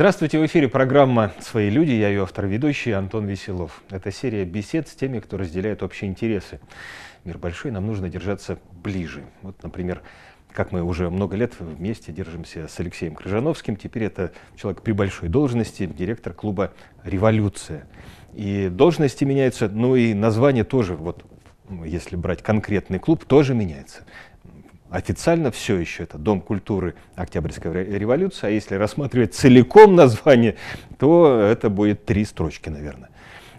Здравствуйте, в эфире программа «Свои люди». Я ее автор ведущий Антон Веселов. Это серия бесед с теми, кто разделяет общие интересы. Мир большой, нам нужно держаться ближе. Вот, например, как мы уже много лет вместе держимся с Алексеем Крыжановским. Теперь это человек при большой должности, директор клуба «Революция». И должности меняются, ну и название тоже. Вот если брать конкретный клуб, тоже меняется официально все еще это Дом культуры Октябрьской революции, а если рассматривать целиком название, то это будет три строчки, наверное.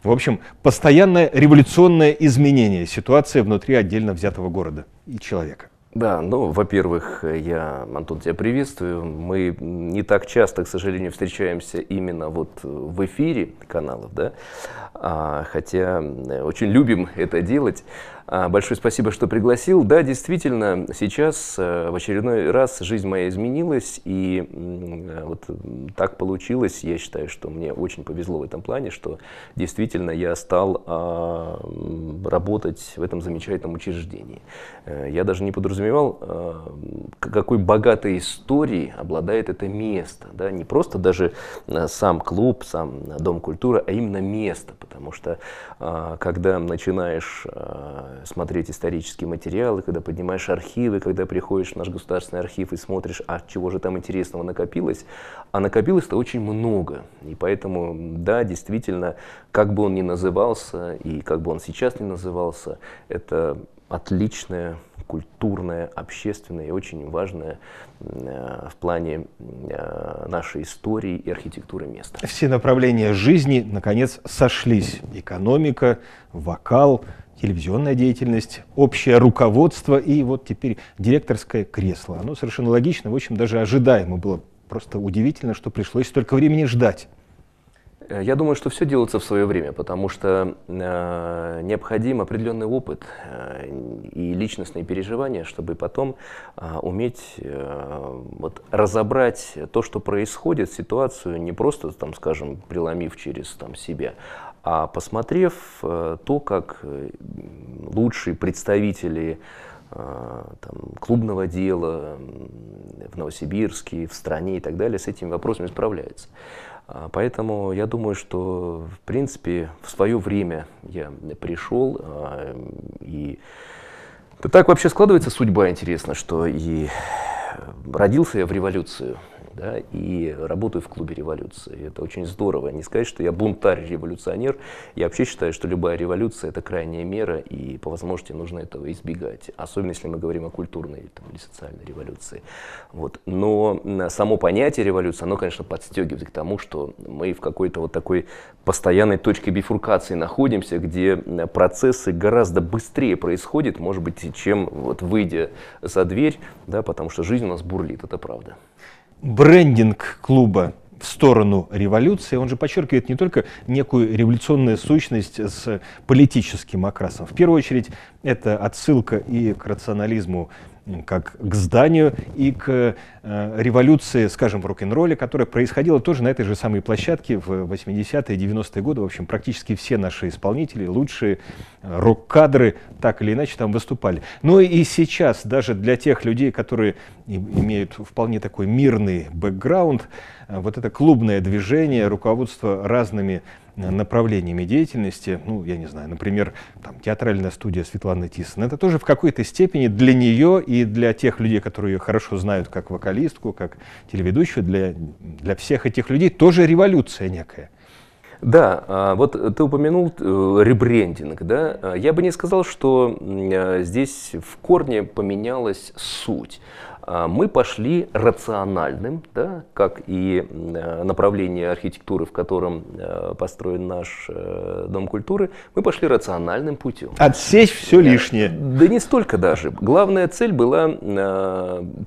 В общем, постоянное революционное изменение ситуации внутри отдельно взятого города и человека. Да, ну, во-первых, я, Антон, тебя приветствую. Мы не так часто, к сожалению, встречаемся именно вот в эфире каналов, да, а, хотя э, очень любим это делать. А, большое спасибо, что пригласил. Да, действительно, сейчас э, в очередной раз жизнь моя изменилась, и э, вот так получилось. Я считаю, что мне очень повезло в этом плане, что действительно я стал а, работать в этом замечательном учреждении. Я даже не подразумеваю подразумевал, э, какой богатой историей обладает это место. Да? Не просто даже э, сам клуб, сам э, Дом культуры, а именно место. Потому что когда начинаешь смотреть исторические материалы, когда поднимаешь архивы, когда приходишь в наш государственный архив и смотришь, а чего же там интересного накопилось, а накопилось-то очень много. И поэтому, да, действительно, как бы он ни назывался и как бы он сейчас ни назывался, это отличная, культурная, общественная и очень важная э, в плане э, нашей истории и архитектуры места. Все направления жизни, наконец, сошлись. Экономика, вокал, телевизионная деятельность, общее руководство и вот теперь директорское кресло. Оно совершенно логично, в общем, даже ожидаемо было. Просто удивительно, что пришлось столько времени ждать. Э, я думаю, что все делается в свое время, потому что э, необходим определенный опыт э, и личностные переживания, чтобы потом э, уметь э, вот, разобрать то, что происходит, ситуацию, не просто, там, скажем, преломив через там, себя, а посмотрев э, то, как э, лучшие представители э, а, там, клубного дела в Новосибирске, в стране и так далее, с этими вопросами справляется. А, поэтому я думаю, что, в принципе, в свое время я пришел а, и... Да так вообще складывается судьба, интересно, что и родился я в революцию – да, и работаю в клубе революции. Это очень здорово. Не сказать, что я бунтарь-революционер. Я вообще считаю, что любая революция – это крайняя мера, и по возможности нужно этого избегать. Особенно, если мы говорим о культурной там, или социальной революции. Вот. Но само понятие революции, оно, конечно, подстегивает к тому, что мы в какой-то вот такой постоянной точке бифуркации находимся, где процессы гораздо быстрее происходят, может быть, чем вот выйдя за дверь, да, потому что жизнь у нас бурлит, это правда брендинг клуба в сторону революции, он же подчеркивает не только некую революционную сущность с политическим окрасом. В первую очередь, это отсылка и к рационализму как к зданию и к э, революции, скажем, в рок-н-ролле, которая происходила тоже на этой же самой площадке в 80-е, 90-е годы. В общем, практически все наши исполнители, лучшие э, рок-кадры, так или иначе там выступали. Но ну и сейчас даже для тех людей, которые имеют вполне такой мирный бэкграунд, э, вот это клубное движение, руководство разными э, направлениями деятельности, ну, я не знаю, например, там, театральная студия Светланы Тисон, это тоже в какой-то степени для нее и для тех людей, которые ее хорошо знают как вокалистку, как телеведущую, для, для всех этих людей тоже революция некая. Да, а, вот ты упомянул э, ребрендинг, да? А, я бы не сказал, что здесь в корне поменялась суть. А мы пошли рациональным, да, как и э, направление архитектуры, в котором э, построен наш э, дом культуры, мы пошли рациональным путем. Отсечь все лишнее. Да не столько даже. Главная цель была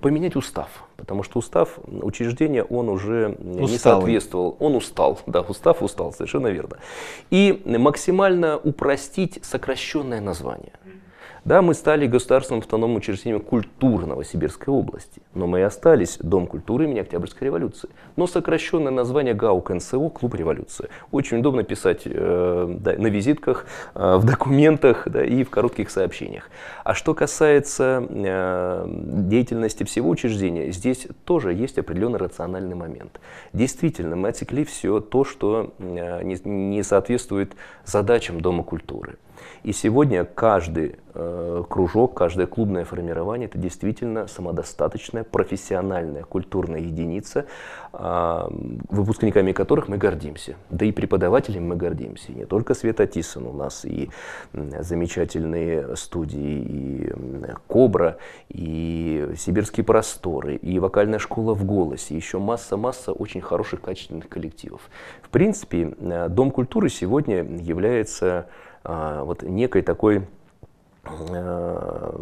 поменять устав. Потому что устав учреждения, он уже Усталый. не соответствовал. Он устал, да, устав устал, совершенно верно. И максимально упростить сокращенное название. Да, мы стали государственным автономным учреждением культурного Сибирской области, но мы и остались Дом культуры имени Октябрьской революции. Но сокращенное название ГАУ НСО «Клуб революции». Очень удобно писать э, да, на визитках, э, в документах да, и в коротких сообщениях. А что касается э, деятельности всего учреждения, здесь тоже есть определенный рациональный момент. Действительно, мы отсекли все то, что э, не, не соответствует задачам Дома культуры. И сегодня каждый э, кружок, каждое клубное формирование – это действительно самодостаточная, профессиональная культурная единица, э, выпускниками которых мы гордимся. Да и преподавателями мы гордимся. И не только Света Тисон, у нас и замечательные студии, и «Кобра», и «Сибирские просторы», и вокальная школа «В голосе», еще масса-масса очень хороших, качественных коллективов. В принципе, э, Дом культуры сегодня является а, вот некой такой а,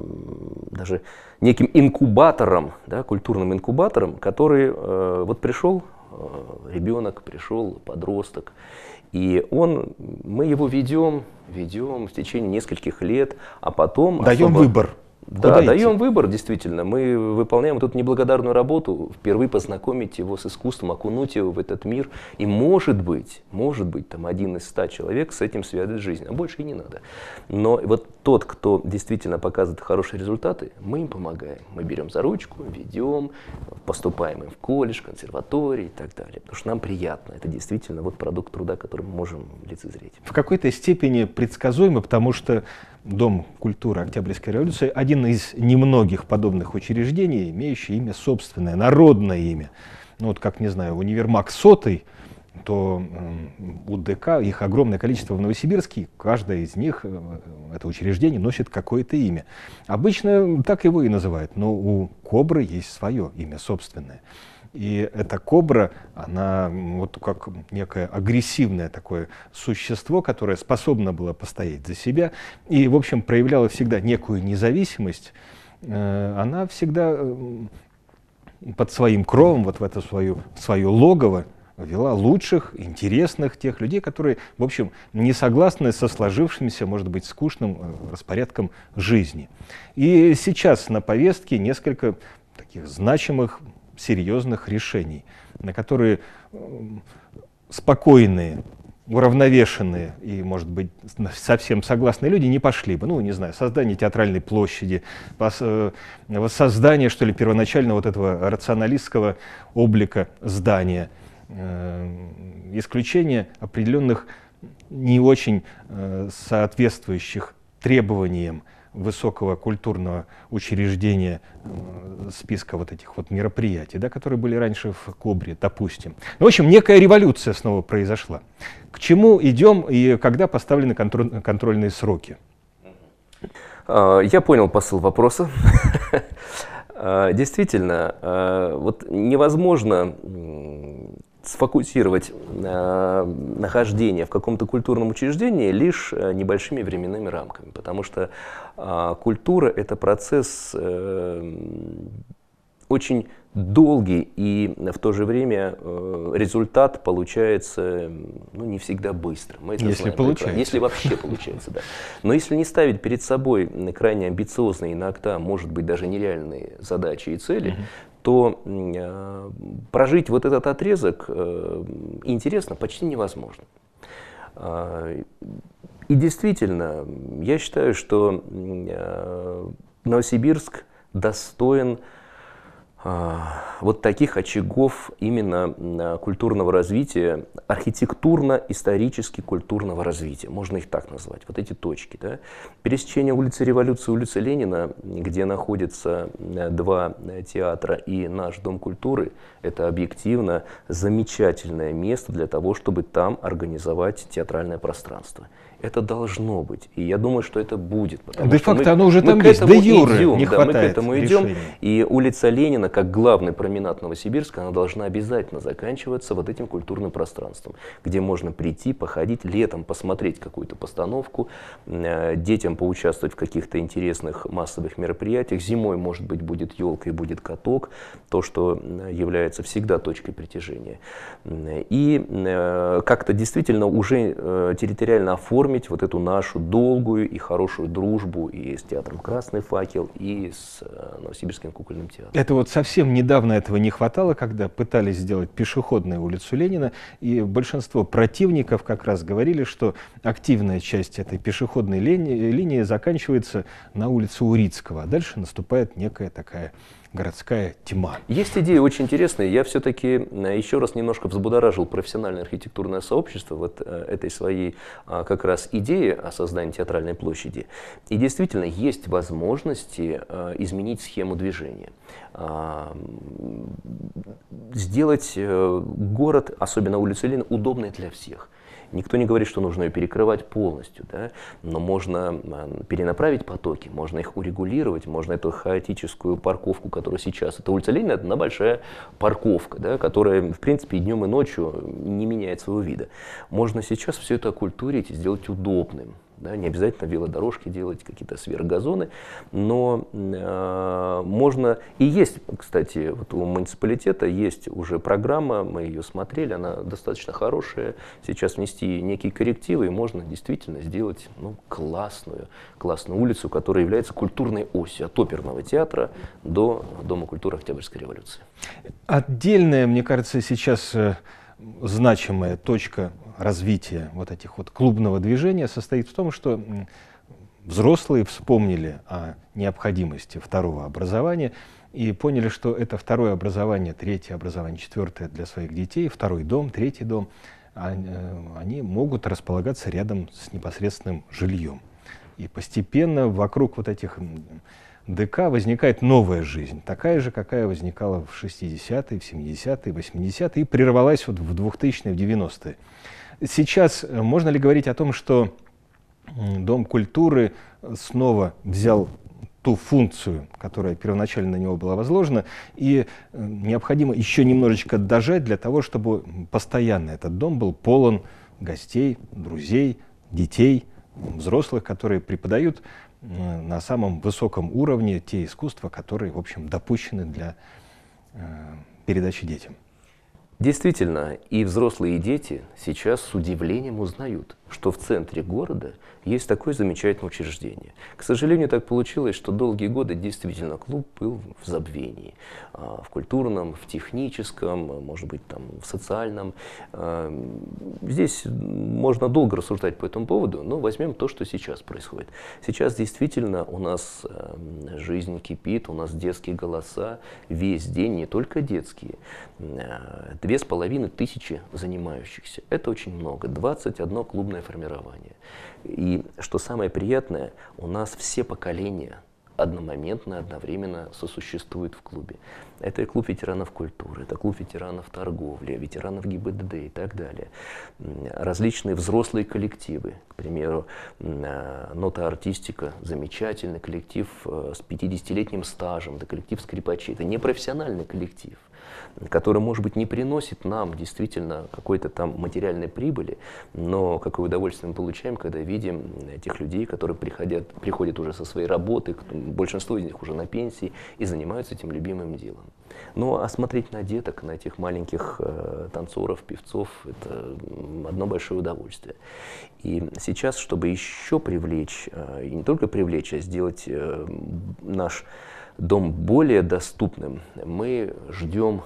даже неким инкубатором, да, культурным инкубатором, который э, вот пришел э, ребенок, пришел подросток, и он, мы его ведем, ведем в течение нескольких лет, а потом... Даем особо... выбор. Да, Куда даем выбор, действительно. Мы выполняем тут неблагодарную работу, впервые познакомить его с искусством, окунуть его в этот мир. И может быть, может быть, там один из ста человек с этим связывает жизнь, а больше и не надо. Но вот тот, кто действительно показывает хорошие результаты, мы им помогаем. Мы берем за ручку, ведем, поступаем им в колледж, консерватории и так далее. Потому что нам приятно. Это действительно вот продукт труда, который мы можем лицезреть. В какой-то степени предсказуемо, потому что Дом культуры Октябрьской революции один один из немногих подобных учреждений, имеющий имя собственное, народное имя. Ну вот как, не знаю, универмаг сотый, то у ДК их огромное количество в Новосибирске, каждое из них, э, э, это учреждение, носит какое-то имя. Обычно так его и называют, но у Кобры есть свое имя собственное. И эта кобра, она вот как некое агрессивное такое существо, которое способно было постоять за себя и, в общем, проявляла всегда некую независимость, э, она всегда э, под своим кровом, вот в это свое, свое логово, вела лучших, интересных, тех людей, которые, в общем, не согласны со сложившимся, может быть, скучным э, распорядком жизни. И сейчас на повестке несколько таких значимых серьезных решений, на которые э, спокойные, уравновешенные и, может быть, совсем согласные люди не пошли бы. Ну, не знаю, создание театральной площади, э, воссоздание, что ли, первоначально вот этого рационалистского облика здания, э, исключение определенных не очень соответствующих требованиям высокого культурного учреждения э, списка вот этих вот мероприятий, да, которые были раньше в Кобре, допустим. Ну, в общем, некая революция снова произошла. К чему идем и когда поставлены контроль, контрольные сроки? Э, я понял посыл вопроса. Э, действительно, вот невозможно сфокусировать э, нахождение в каком-то культурном учреждении лишь э, небольшими временными рамками, потому что э, культура – это процесс э, очень долгий, и в то же время э, результат получается ну, не всегда быстро. Мы это если получается. Если вообще получается, да. Но если не ставить перед собой крайне амбициозные, иногда, может быть, даже нереальные задачи и цели, то э, прожить вот этот отрезок э, интересно почти невозможно. Э, и действительно, я считаю, что э, Новосибирск достоин а, вот таких очагов именно а, культурного развития, архитектурно-исторически культурного развития, можно их так назвать, вот эти точки. Да? Пересечение улицы Революции и улицы Ленина, где находятся два театра и наш Дом культуры, это объективно замечательное место для того, чтобы там организовать театральное пространство. Это должно быть. И я думаю, что это будет. Потому Де-факто мы, оно уже мы там мы есть. К этому Де идем, не да, хватает мы к этому решения. И улица Ленина, как главный променад Новосибирска, она должна обязательно заканчиваться вот этим культурным пространством, где можно прийти, походить, летом посмотреть какую-то постановку, э, детям поучаствовать в каких-то интересных массовых мероприятиях. Зимой, может быть, будет елка и будет каток, то, что является всегда точкой притяжения. И э, как-то действительно уже э, территориально оформить оформить вот эту нашу долгую и хорошую дружбу и с театром «Красный факел», и с э, Новосибирским кукольным театром. Это вот совсем недавно этого не хватало, когда пытались сделать пешеходную улицу Ленина, и большинство противников как раз говорили, что активная часть этой пешеходной линии, линии заканчивается на улице Урицкого, а дальше наступает некая такая городская тьма. Есть идеи очень интересные. Я все-таки еще раз немножко взбудоражил профессиональное архитектурное сообщество вот э, этой своей а, как раз идеи о создании театральной площади. И действительно есть возможности а, изменить схему движения. А, сделать э, город, особенно улицу Ленина, удобной для всех – Никто не говорит, что нужно ее перекрывать полностью, да? но можно а, перенаправить потоки, можно их урегулировать, можно эту хаотическую парковку, которая сейчас, это улица Ленина, это одна большая парковка, да, которая, в принципе, и днем, и ночью не меняет своего вида. Можно сейчас все это окультурить и сделать удобным. Да? Не обязательно велодорожки делать, какие-то сверхгазоны, но э, можно... И есть, кстати, вот у муниципалитета есть уже программа, мы ее смотрели, она достаточно хорошая. Сейчас внести некие коррективы, и можно действительно сделать ну, классную, классную улицу, которая является культурной осью от оперного театра до Дома культуры Октябрьской революции. Отдельная, мне кажется, сейчас э, значимая точка развития вот этих вот клубного движения состоит в том, что взрослые вспомнили о необходимости второго образования и поняли, что это второе образование, третье образование, четвертое для своих детей, второй дом, третий дом, а, э, они могут располагаться рядом с непосредственным жильем. И постепенно вокруг вот этих ДК возникает новая жизнь, такая же, какая возникала в 60-е, в 70-е, 80-е и прервалась вот в 2000-е, в 90-е. Сейчас э, можно ли говорить о том, что Дом культуры снова взял ту функцию, которая первоначально на него была возложена, и э, необходимо еще немножечко дожать для того, чтобы постоянно этот дом был полон гостей, друзей, детей, взрослых, которые преподают э, на самом высоком уровне те искусства, которые, в общем, допущены для передачи детям. Действительно, и взрослые, дети сейчас с удивлением узнают, что в центре города есть такое замечательное учреждение. К сожалению, так получилось, что долгие годы действительно клуб был в забвении. А, в культурном, в техническом, может быть, там, в социальном. А, здесь можно долго рассуждать по этому поводу, но возьмем то, что сейчас происходит. Сейчас действительно у нас эм, жизнь кипит, у нас детские голоса весь день, не только детские. Э, две с половиной тысячи занимающихся. Это очень много. 21 клубное формирование. И что самое приятное, у нас все поколения одномоментно, одновременно сосуществуют в клубе. Это и клуб ветеранов культуры, это клуб ветеранов торговли, ветеранов ГИБДД и так далее. Различные взрослые коллективы, к примеру, э, «Нота артистика» – замечательный коллектив э, с 50-летним стажем, это коллектив скрипачей. Это не профессиональный коллектив – который, может быть, не приносит нам действительно какой-то там материальной прибыли, но какое удовольствие мы получаем, когда видим этих людей, которые приходят, приходят уже со своей работы, большинство из них уже на пенсии и занимаются этим любимым делом. Но ну, а смотреть на деток, на этих маленьких э, танцоров, певцов, это одно большое удовольствие. И сейчас, чтобы еще привлечь, э, и не только привлечь, а сделать э, наш дом более доступным, мы ждем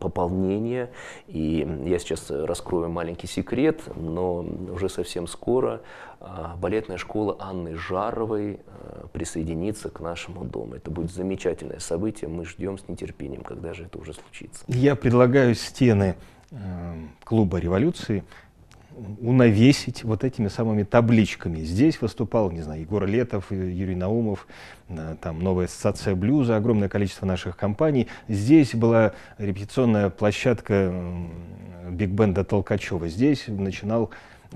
пополнения. И я сейчас раскрою маленький секрет, но уже совсем скоро а, балетная школа Анны Жаровой а, присоединится к нашему дому. Это будет замечательное событие. Мы ждем с нетерпением, когда же это уже случится. Я предлагаю стены э, клуба революции унавесить вот этими самыми табличками. Здесь выступал, не знаю, Егор Летов, Юрий Наумов, э, там новая ассоциация блюза, огромное количество наших компаний. Здесь была репетиционная площадка биг-бенда Толкачева. Здесь начинал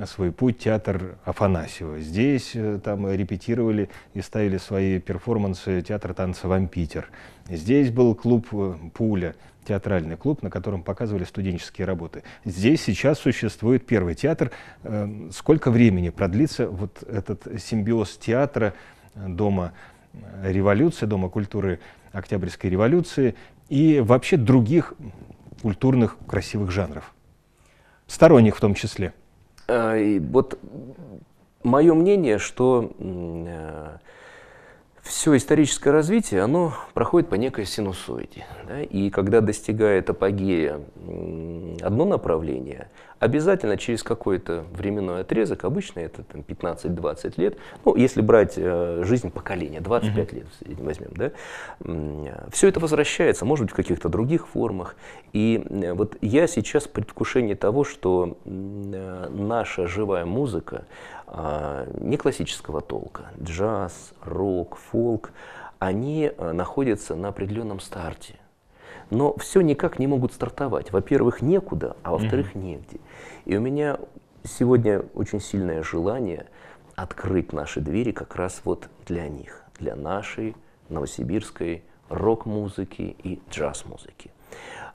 свой путь театр Афанасьева. Здесь э, там репетировали и ставили свои перформансы театра танца «Вампитер». Здесь был клуб э, «Пуля», театральный клуб, на котором показывали студенческие работы. Здесь сейчас существует первый театр. Э, сколько времени продлится вот этот симбиоз театра, э, дома э, революции, дома культуры Октябрьской революции и вообще других культурных красивых жанров? Сторонних в том числе. вот мое мнение, что все историческое развитие, оно проходит по некой синусоиде. Да? И когда достигает апогея одно направление, обязательно через какой-то временной отрезок, обычно это 15-20 лет, ну, если брать э, жизнь поколения, 25 лет возьмем, да, все это возвращается, может быть, в каких-то других формах. И э, вот я сейчас в предвкушении того, что э, наша живая музыка, а, не классического толка, джаз, рок, фолк, они э, находятся на определенном старте. Но все никак не могут стартовать. Во-первых, некуда, а во-вторых, негде. И у меня сегодня очень сильное желание открыть наши двери как раз вот для них, для нашей новосибирской рок-музыки и джаз-музыки.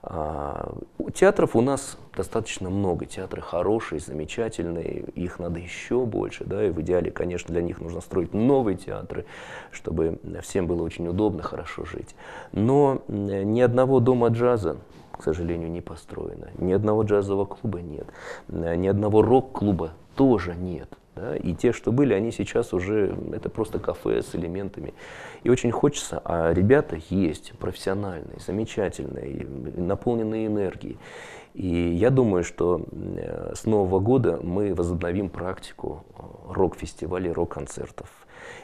А, театров у нас достаточно много. Театры хорошие, замечательные, их надо еще больше. Да? И в идеале, конечно, для них нужно строить новые театры, чтобы всем было очень удобно, хорошо жить. Но ни одного дома джаза к сожалению, не построено. Ни одного джазового клуба нет, ни одного рок-клуба тоже нет. Да? И те, что были, они сейчас уже, это просто кафе с элементами. И очень хочется, а ребята есть, профессиональные, замечательные, наполненные энергией. И я думаю, что э, с Нового года мы возобновим практику э, рок-фестивалей, рок-концертов.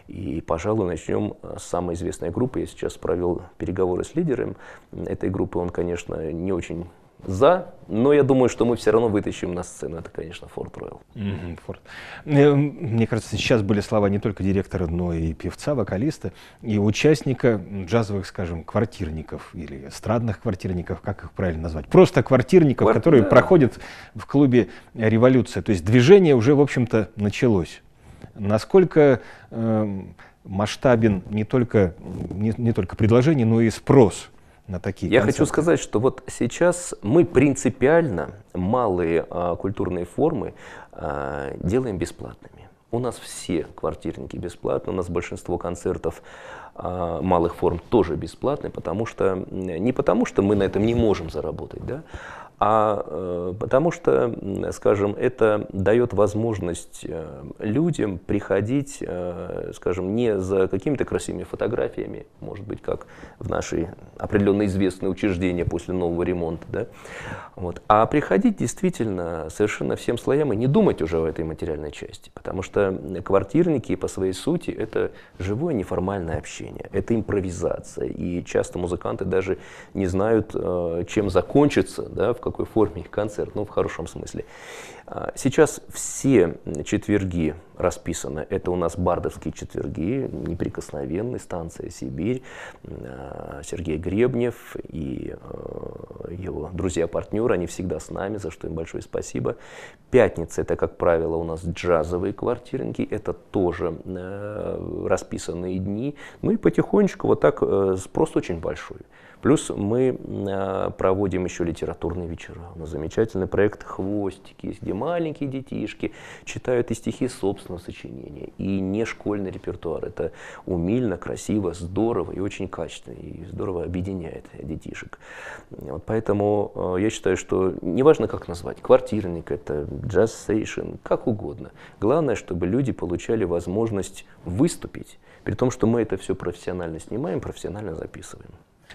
И, пожалуй, начнем э, с самой известной группы. Я сейчас провел переговоры с лидером этой группы. Он, конечно, не очень за, но я думаю, что мы все равно вытащим на сцену. Это, конечно, Форт Ройл. Э, мне кажется, сейчас были слова не только директора, но и певца, вокалиста, и участника джазовых, скажем, квартирников или эстрадных квартирников, как их правильно назвать. Просто квартирников, Квар... которые да. проходят в клубе «Революция». То есть движение уже, в общем-то, началось. Насколько э, масштабен не только, не, не только предложение, но и спрос – на такие Я концерты? хочу сказать, что вот сейчас мы принципиально малые а, культурные формы а, делаем бесплатными. У нас все квартирники бесплатны, у нас большинство концертов а, малых форм тоже бесплатны, потому что не потому что мы на этом не можем заработать, да, а э, потому что, скажем, это дает возможность э, людям приходить, э, скажем, не за какими-то красивыми фотографиями, может быть, как в наши определенно известные учреждения после нового ремонта, да? вот, а приходить действительно совершенно всем слоям и не думать уже о этой материальной части, потому что квартирники по своей сути это живое неформальное общение, это импровизация, и часто музыканты даже не знают, чем закончится, да, в какой форме их концерт, ну, в хорошем смысле. А, сейчас все четверги расписано Это у нас Бардовские четверги, неприкосновенные, станция Сибирь, э, Сергей Гребнев и э, его друзья-партнеры, они всегда с нами, за что им большое спасибо. Пятница – это, как правило, у нас джазовые квартирники, это тоже э, расписанные дни. Ну и потихонечку вот так спрос очень большой. Плюс мы проводим еще литературные вечера. У нас замечательный проект «Хвостики», где маленькие детишки читают и стихи собственные художественного сочинения и не школьный репертуар. Это умильно, красиво, здорово и очень качественно, и здорово объединяет детишек. Вот поэтому э, я считаю, что неважно, как назвать, квартирник это, джаз-сейшн, как угодно. Главное, чтобы люди получали возможность выступить, при том, что мы это все профессионально снимаем, профессионально записываем.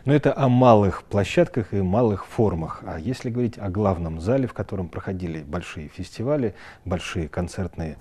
Но это о малых площадках и малых формах. А если говорить о главном зале, в котором проходили большие фестивали, большие концертные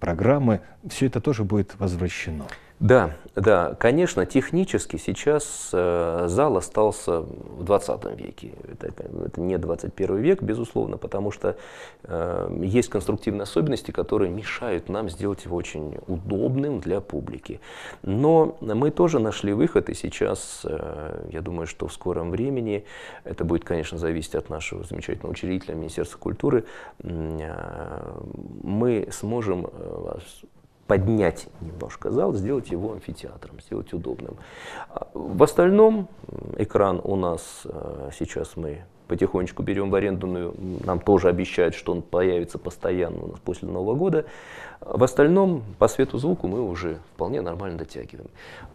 программы, все это тоже будет возвращено. Да, да, конечно, технически сейчас э, зал остался в 20 веке. Это, это не 21 век, безусловно, потому что э, есть конструктивные особенности, которые мешают нам сделать его очень удобным для публики. Но мы тоже нашли выход, и сейчас, э, я думаю, что в скором времени, это будет, конечно, зависеть от нашего замечательного учредителя Министерства культуры, э, мы сможем э, поднять немножко зал, сделать его амфитеатром, сделать удобным. А, в остальном экран у нас э, сейчас мы потихонечку берем в аренду, нам тоже обещают, что он появится постоянно у нас после Нового года. В остальном по свету звуку мы уже вполне нормально дотягиваем.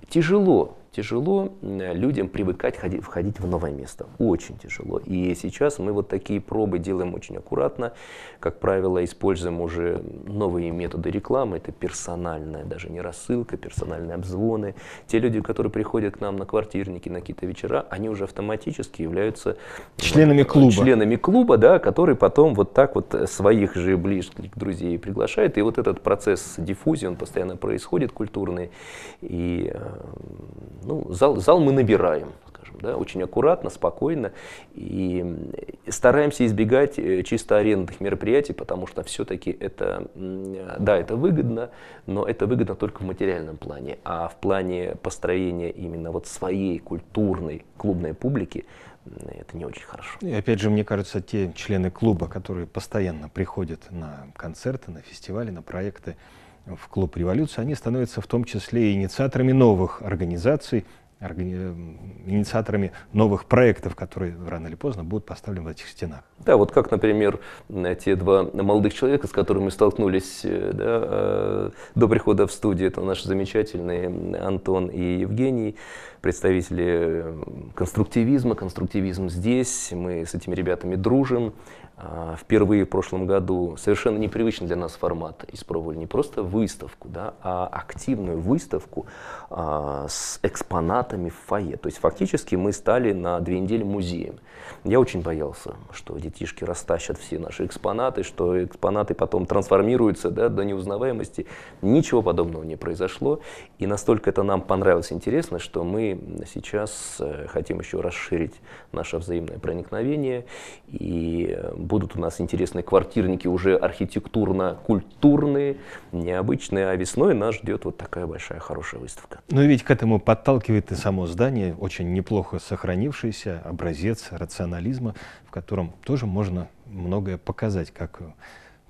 Тяжело, тяжело э, людям привыкать ходить, входить в новое место. Очень тяжело. И сейчас мы вот такие пробы делаем очень аккуратно. Как правило, используем уже новые методы рекламы. Это персональная, даже не рассылка, персональные обзвоны. Те люди, которые приходят к нам на квартирники, на какие-то вечера, они уже автоматически являются э, членами клуба. Членами клуба, да, которые потом вот так вот э, своих же близких друзей приглашают И вот это этот процесс диффузии, он постоянно происходит, культурный. И э, ну, зал, зал мы набираем скажем, да, очень аккуратно, спокойно. И стараемся избегать э, чисто арендных мероприятий, потому что все-таки это, да, это выгодно, но это выгодно только в материальном плане. А в плане построения именно вот своей культурной клубной публики это не очень хорошо. И опять же, мне кажется, те члены клуба, которые постоянно приходят на концерты, на фестивали, на проекты, в клуб «Революция», они становятся в том числе и инициаторами новых организаций, инициаторами новых проектов, которые рано или поздно будут поставлены в этих стенах. Да, вот как, например, те два молодых человека, с которыми мы столкнулись э, да, э, до прихода в студию, это наши замечательные Антон и Евгений, представители э, конструктивизма, конструктивизм здесь, мы с этими ребятами дружим, а, впервые в прошлом году совершенно непривычный для нас формат испробовали не просто выставку, да, а активную выставку а, с экспонатами в фойе. То есть фактически мы стали на две недели музеем. Я очень боялся, что детишки растащат все наши экспонаты, что экспонаты потом трансформируются да, до неузнаваемости. Ничего подобного не произошло. И настолько это нам понравилось интересно, что мы сейчас э, хотим еще расширить наше взаимное проникновение и э, будут у нас интересные квартирники уже архитектурно-культурные, необычные, а весной нас ждет вот такая большая хорошая выставка. Ну и ведь к этому подталкивает и само здание, очень неплохо сохранившийся образец рационализма, в котором тоже можно многое показать, как,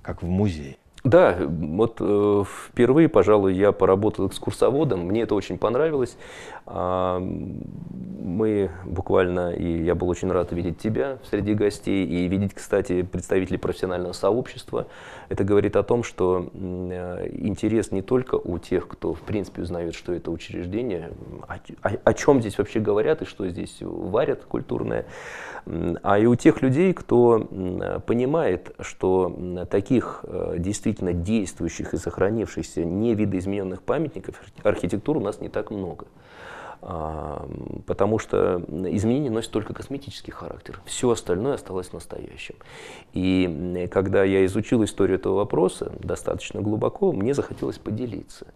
как в музее. Да, вот э, впервые, пожалуй, я поработал экскурсоводом, мне это очень понравилось. А, мы буквально, и я был очень рад видеть тебя среди гостей, и видеть, кстати, представителей профессионального сообщества. Это говорит о том, что э, интерес не только у тех, кто, в принципе, узнает, что это учреждение, о, о, о чем здесь вообще говорят и что здесь варят культурное, а и у тех людей, кто понимает, что таких э, действительно действительно действующих и сохранившихся невидоизмененных памятников архитектуры у нас не так много. Потому что изменения носят только косметический характер. Все остальное осталось настоящим. И когда я изучил историю этого вопроса достаточно глубоко, мне захотелось поделиться.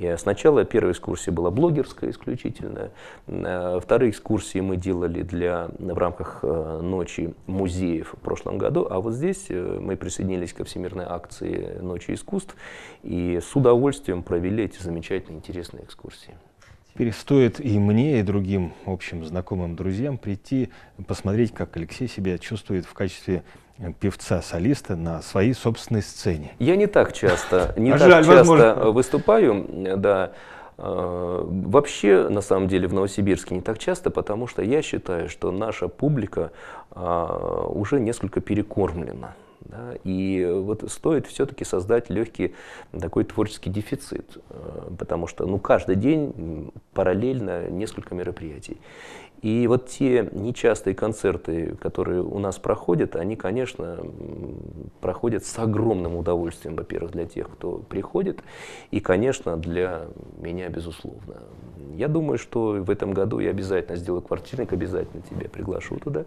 И сначала первая экскурсия была блогерская исключительно. Э, вторые экскурсии мы делали для, в рамках э, ночи музеев в прошлом году. А вот здесь э, мы присоединились ко всемирной акции «Ночи искусств» и с удовольствием провели эти замечательные, интересные экскурсии. Теперь стоит и мне, и другим общим знакомым друзьям прийти, посмотреть, как Алексей себя чувствует в качестве певца-солиста на своей собственной сцене. Я не так часто, не а так часто выступаю, да. А, вообще, на самом деле, в Новосибирске не так часто, потому что я считаю, что наша публика а, уже несколько перекормлена. Да? И вот стоит все-таки создать легкий такой творческий дефицит, потому что ну, каждый день параллельно несколько мероприятий. И вот те нечастые концерты, которые у нас проходят, они, конечно, проходят с огромным удовольствием, во-первых, для тех, кто приходит, и, конечно, для меня, безусловно. Я думаю, что в этом году я обязательно сделаю квартирник, обязательно тебя приглашу туда.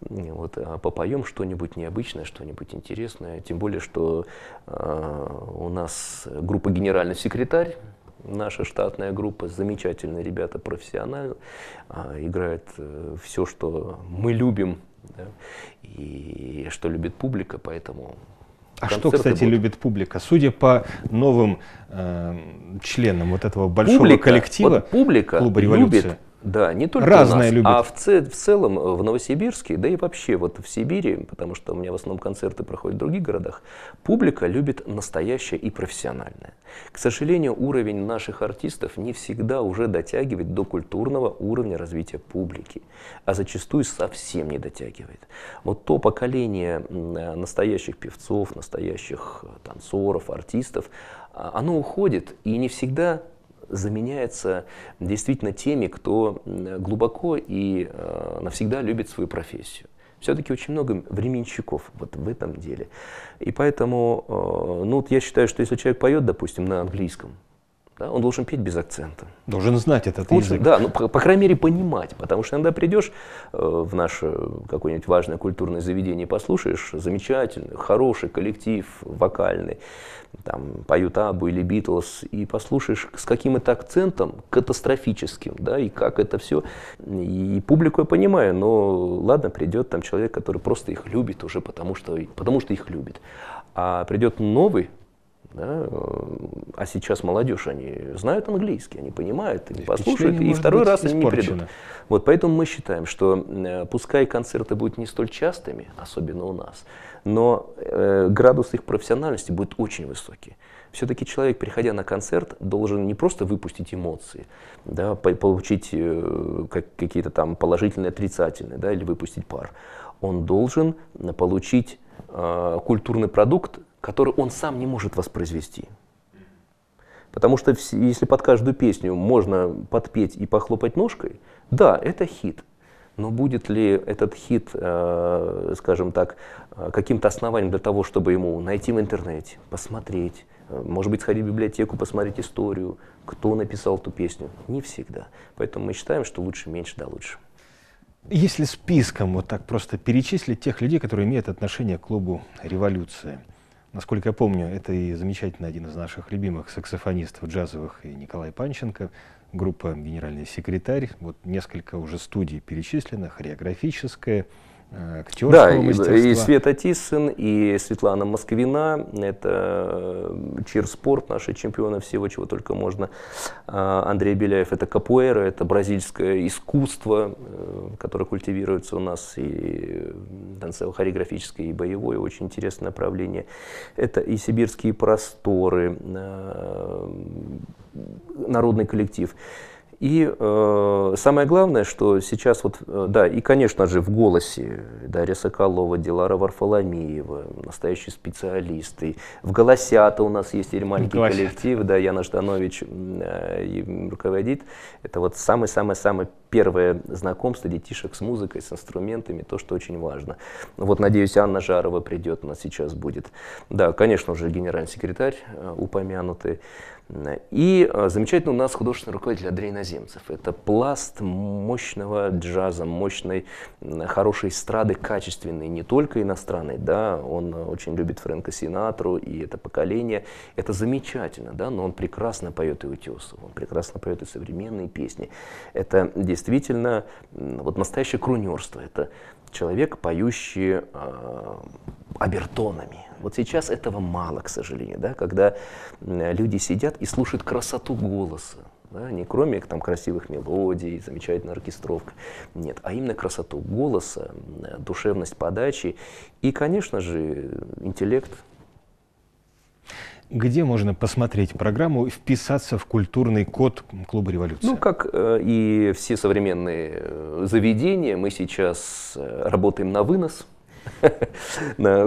Вот, а попоем что-нибудь необычное, что-нибудь интересное. Тем более, что э, у нас группа «Генеральный секретарь», наша штатная группа, замечательные ребята, профессионально, а, играют э, все, что мы любим да, и что любит публика, поэтому а что, кстати, будут. любит публика? Судя по новым э, членам вот этого большого публика, коллектива, вот публика клуба любит да, не только Разное у нас, любят. а в, ц- в целом э, в Новосибирске, да и вообще вот в Сибири, потому что у меня в основном концерты проходят в других городах, публика любит настоящее и профессиональное. К сожалению, уровень наших артистов не всегда уже дотягивает до культурного уровня развития публики, а зачастую совсем не дотягивает. Вот то поколение э, настоящих певцов, настоящих э, танцоров, артистов, а, оно уходит и не всегда заменяется действительно теми, кто глубоко и э, навсегда любит свою профессию. Все-таки очень много временщиков вот в этом деле. И поэтому, э, ну, вот я считаю, что если человек поет, допустим, на английском, да, он должен петь без акцента. Должен знать этот Лучше, язык. Да, ну, по, по крайней мере, понимать. Потому что иногда придешь э, в наше какое-нибудь важное культурное заведение и послушаешь замечательный, хороший коллектив вокальный, там поют Абу или Битлз, и послушаешь, с каким это акцентом катастрофическим, да, и как это все. И публику я понимаю, но ладно, придет там человек, который просто их любит уже потому, что, потому что их любит. А придет новый да? А сейчас молодежь, они знают английский, они понимают, и послушают, и второй раз они не придут. Вот, поэтому мы считаем, что э, пускай концерты будут не столь частыми, особенно у нас, но э, градус их профессиональности будет очень высокий. Все-таки человек, приходя на концерт, должен не просто выпустить эмоции, да, получить э, как, какие-то там положительные, отрицательные, да, или выпустить пар. Он должен получить э, культурный продукт, который он сам не может воспроизвести. Потому что если под каждую песню можно подпеть и похлопать ножкой, да, это хит. Но будет ли этот хит, э, скажем так, э, каким-то основанием для того, чтобы ему найти в интернете, посмотреть, э, может быть, сходить в библиотеку, посмотреть историю, кто написал эту песню? Не всегда. Поэтому мы считаем, что лучше меньше, да лучше. Если списком вот так просто перечислить тех людей, которые имеют отношение к клубу «Революция», Насколько я помню, это и замечательный один из наших любимых саксофонистов джазовых, и Николай Панченко, группа «Генеральный секретарь». Вот несколько уже студий перечислено, хореографическая, Э, актерского да, мастерства. и Света Тиссен, и Светлана Москвина. Это э, чирспорт, наши чемпионы всего, чего только можно. А, Андрей Беляев – это капуэра, это бразильское искусство, э, которое культивируется у нас и танцево-хореографическое, и боевое. Очень интересное направление. Это и сибирские просторы, народный коллектив. И э, самое главное, что сейчас вот, э, да, и, конечно же, в голосе э, Дарья Соколова, Дилара Варфоломеева, настоящие специалисты. В голосята у нас есть маленький коллектив, да, Яна Жданович э, руководит. Это вот самый-самый-самый первое знакомство детишек с музыкой, с инструментами, то, что очень важно. Вот, надеюсь, Анна Жарова придет, у нас сейчас будет. Да, конечно же, генеральный секретарь э, упомянутый. И э, замечательно у нас художественный руководитель Андрей Наземцев. Это пласт мощного джаза, мощной, хорошей эстрады, качественной, не только иностранной, да, он очень любит Фрэнка Синатру и это поколение. Это замечательно, да, но он прекрасно поет и утесов, он прекрасно поет и современные песни. Это действительно действительно вот настоящее крунерство. Это человек, поющий э, обертонами. Вот сейчас этого мало, к сожалению, да, когда люди сидят и слушают красоту голоса. Да, не кроме там, красивых мелодий, замечательной оркестровка, нет, а именно красоту голоса, душевность подачи и, конечно же, интеллект где можно посмотреть программу, и вписаться в культурный код клуба Революции? Ну, как э, и все современные э, заведения, мы сейчас э, работаем на вынос –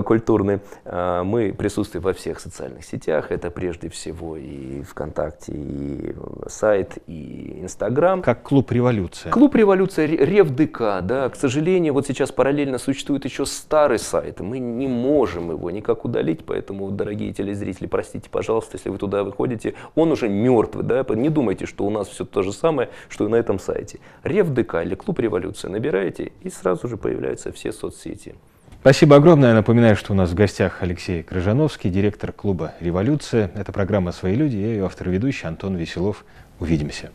культурный. А, мы присутствуем во всех социальных сетях. Это прежде всего и ВКонтакте, и сайт, и Инстаграм. Как клуб «Революция». Клуб «Революция», РевДК, да. К сожалению, вот сейчас параллельно существует еще старый сайт. Мы не можем его никак удалить, поэтому, дорогие телезрители, простите, пожалуйста, если вы туда выходите, он уже мертвый, да. Не думайте, что у нас все то же самое, что и на этом сайте. РевДК или клуб «Революция» набираете, и сразу же появляются все соцсети. Спасибо огромное. Я напоминаю, что у нас в гостях Алексей Крыжановский, директор клуба «Революция». Это программа «Свои люди». Я ее автор ведущий Антон Веселов. Увидимся.